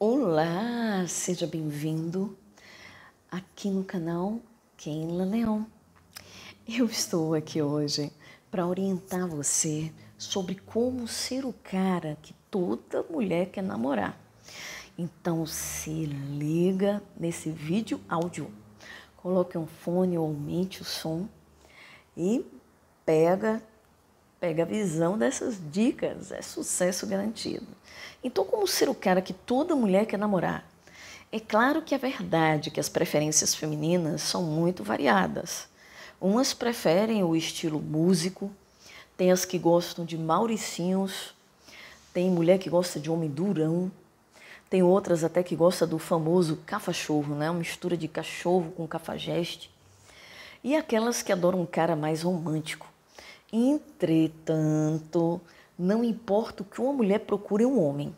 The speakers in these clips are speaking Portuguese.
Olá, seja bem-vindo aqui no canal Keila Leão. Eu estou aqui hoje para orientar você sobre como ser o cara que toda mulher quer namorar. Então se liga nesse vídeo áudio, coloque um fone ou aumente o som e pega pega a visão dessas dicas, é sucesso garantido. Então, como ser o cara que toda mulher quer namorar? É claro que é verdade que as preferências femininas são muito variadas. Umas preferem o estilo músico, tem as que gostam de mauricinhos, tem mulher que gosta de homem durão, tem outras até que gosta do famoso cafachorro, né? Uma mistura de cachorro com cafajeste. E aquelas que adoram um cara mais romântico, Entretanto, não importa o que uma mulher procure um homem,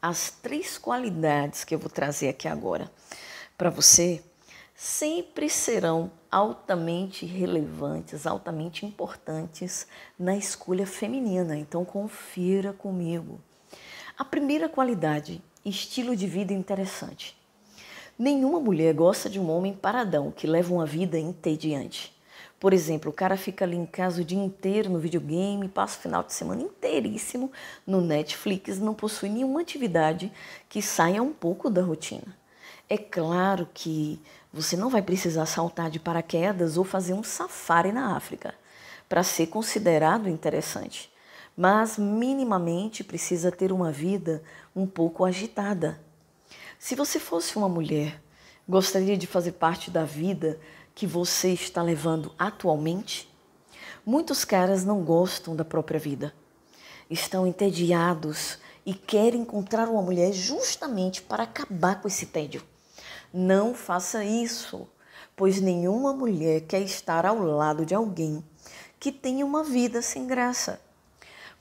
as três qualidades que eu vou trazer aqui agora para você sempre serão altamente relevantes, altamente importantes na escolha feminina. Então, confira comigo. A primeira qualidade, estilo de vida interessante. Nenhuma mulher gosta de um homem paradão que leva uma vida entediante. Por exemplo, o cara fica ali em casa o dia inteiro no videogame, passa o final de semana inteiríssimo no Netflix, não possui nenhuma atividade que saia um pouco da rotina. É claro que você não vai precisar saltar de paraquedas ou fazer um safari na África para ser considerado interessante, mas minimamente precisa ter uma vida um pouco agitada. Se você fosse uma mulher, gostaria de fazer parte da vida que você está levando atualmente? Muitos caras não gostam da própria vida, estão entediados e querem encontrar uma mulher justamente para acabar com esse tédio. Não faça isso, pois nenhuma mulher quer estar ao lado de alguém que tenha uma vida sem graça.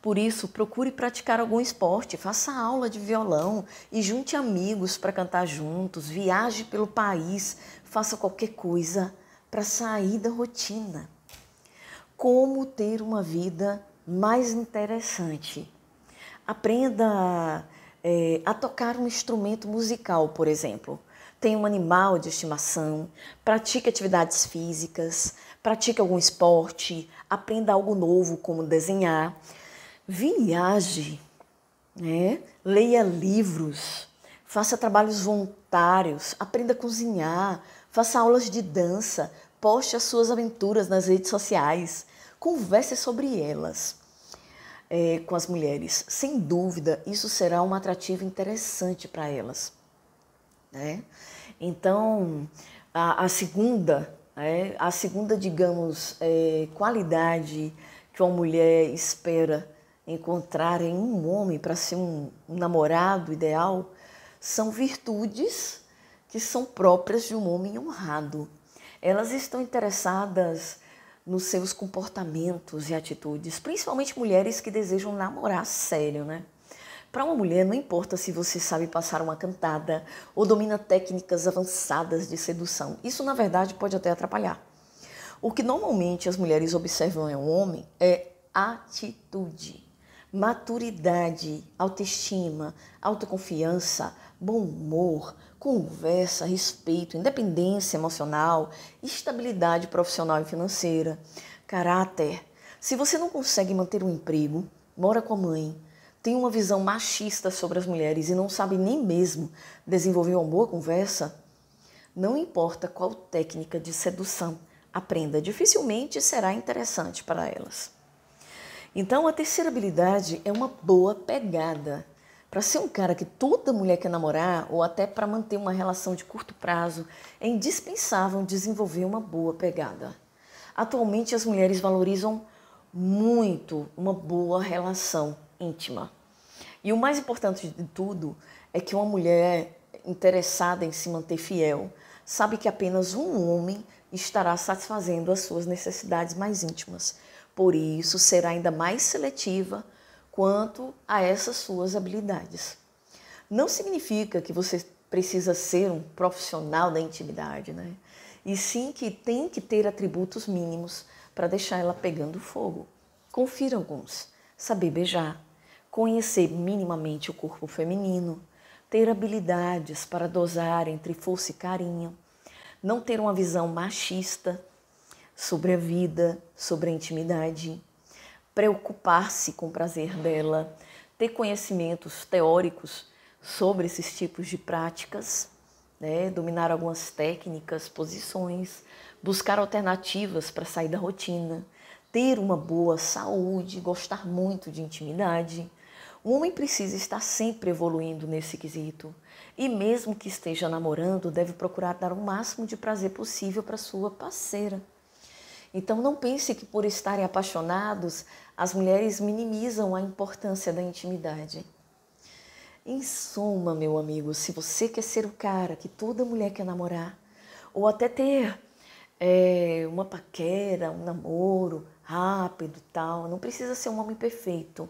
Por isso, procure praticar algum esporte, faça aula de violão e junte amigos para cantar juntos, viaje pelo país, faça qualquer coisa para sair da rotina. Como ter uma vida mais interessante. Aprenda é, a tocar um instrumento musical, por exemplo. Tenha um animal de estimação, pratique atividades físicas, pratique algum esporte, aprenda algo novo, como desenhar. Viaje, né? leia livros, faça trabalhos voluntários, aprenda a cozinhar, Faça aulas de dança, poste as suas aventuras nas redes sociais, converse sobre elas é, com as mulheres. Sem dúvida, isso será um atrativo interessante para elas. Né? Então, a, a segunda, é, a segunda, digamos, é, qualidade que uma mulher espera encontrar em um homem para ser um, um namorado ideal são virtudes que são próprias de um homem honrado. Elas estão interessadas nos seus comportamentos e atitudes, principalmente mulheres que desejam namorar sério, né? Para uma mulher, não importa se você sabe passar uma cantada ou domina técnicas avançadas de sedução. Isso, na verdade, pode até atrapalhar. O que normalmente as mulheres observam em um homem é atitude, maturidade, autoestima, autoconfiança, bom humor, conversa, respeito, independência emocional, estabilidade profissional e financeira, caráter. Se você não consegue manter um emprego, mora com a mãe, tem uma visão machista sobre as mulheres e não sabe nem mesmo desenvolver uma boa conversa, não importa qual técnica de sedução aprenda, dificilmente será interessante para elas. Então, a terceira habilidade é uma boa pegada. Para ser um cara que toda mulher quer namorar, ou até para manter uma relação de curto prazo, é indispensável desenvolver uma boa pegada. Atualmente, as mulheres valorizam muito uma boa relação íntima. E o mais importante de tudo é que uma mulher interessada em se manter fiel sabe que apenas um homem estará satisfazendo as suas necessidades mais íntimas. Por isso, será ainda mais seletiva quanto a essas suas habilidades. Não significa que você precisa ser um profissional da intimidade, né? E sim que tem que ter atributos mínimos para deixar ela pegando fogo. Confira alguns: saber beijar, conhecer minimamente o corpo feminino, ter habilidades para dosar entre força e carinho, não ter uma visão machista sobre a vida, sobre a intimidade, preocupar-se com o prazer dela, ter conhecimentos teóricos sobre esses tipos de práticas, né? dominar algumas técnicas, posições, buscar alternativas para sair da rotina, ter uma boa saúde, gostar muito de intimidade. O homem precisa estar sempre evoluindo nesse quesito. E mesmo que esteja namorando, deve procurar dar o máximo de prazer possível para sua parceira. Então não pense que por estarem apaixonados, as mulheres minimizam a importância da intimidade. Em suma, meu amigo, se você quer ser o cara que toda mulher quer namorar, ou até ter é, uma paquera, um namoro rápido tal, não precisa ser um homem perfeito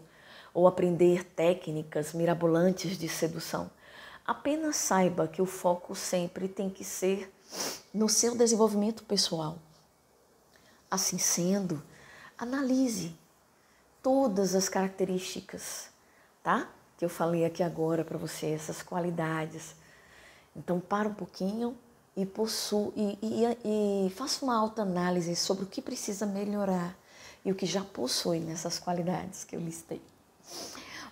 ou aprender técnicas mirabolantes de sedução. Apenas saiba que o foco sempre tem que ser no seu desenvolvimento pessoal. Assim sendo, analise todas as características, tá? Que eu falei aqui agora para você, essas qualidades. Então, para um pouquinho e, possu e, e, e faça uma alta análise sobre o que precisa melhorar e o que já possui nessas qualidades que eu listei.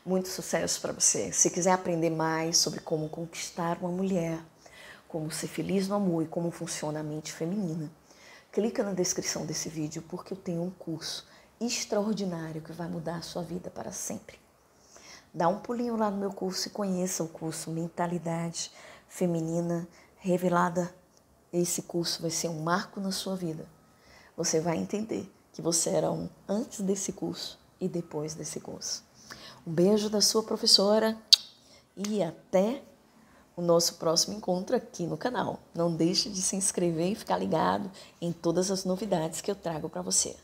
Muito sucesso para você. Se quiser aprender mais sobre como conquistar uma mulher, como ser feliz no amor e como funciona a mente feminina, clica na descrição desse vídeo porque eu tenho um curso extraordinário que vai mudar a sua vida para sempre. Dá um pulinho lá no meu curso e conheça o curso Mentalidade Feminina Revelada. Esse curso vai ser um marco na sua vida. Você vai entender que você era um antes desse curso e depois desse curso. Um beijo da sua professora e até o nosso próximo encontro aqui no canal. Não deixe de se inscrever e ficar ligado em todas as novidades que eu trago para você.